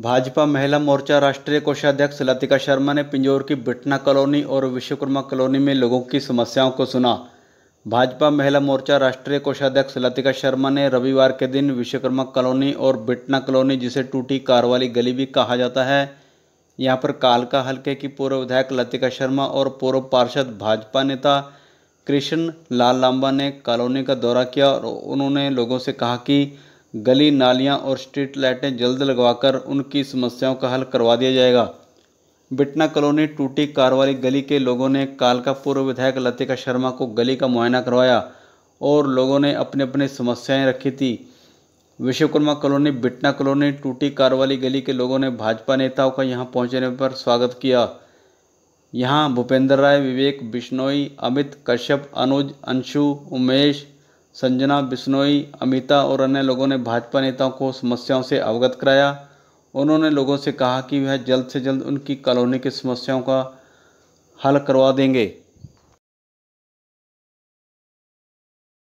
भाजपा महिला मोर्चा राष्ट्रीय कोषाध्यक्ष लतिका शर्मा ने पिंजौर की बिटना कॉलोनी और विश्वकर्मा कॉलोनी में लोगों की समस्याओं को सुना भाजपा महिला मोर्चा राष्ट्रीय कोषाध्यक्ष लतिका शर्मा ने रविवार के दिन विश्वकर्मा कॉलोनी और बिटना कॉलोनी जिसे टूटी कार वाली गली भी कहा जाता है यहाँ पर कालका हल्के की पूर्व विधायक लतिका शर्मा और पूर्व पार्षद भाजपा नेता कृष्ण लाल लांबा ने कॉलोनी का दौरा किया और उन्होंने लोगों से कहा कि गली नालियां और स्ट्रीट लाइटें जल्द लगवाकर उनकी समस्याओं का हल करवा दिया जाएगा बिटना कॉलोनी टूटी कार वाली गली के लोगों ने काल का पूर्व विधायक लतिका शर्मा को गली का मुआयना करवाया और लोगों ने अपने अपने समस्याएं रखी थी विश्वकर्मा कॉलोनी बिटना कॉलोनी टूटी कार वाली गली के लोगों ने भाजपा नेताओं का यहां पहुंचने पर स्वागत किया यहां भूपेंद्र राय विवेक बिश्नोई अमित कश्यप अनुज अंशु उमेश संजना बिश्नोई अमिता और अन्य लोगों ने भाजपा नेताओं को समस्याओं से अवगत कराया उन्होंने लोगों से कहा कि वह जल्द से जल्द उनकी कॉलोनी की समस्याओं का हल करवा देंगे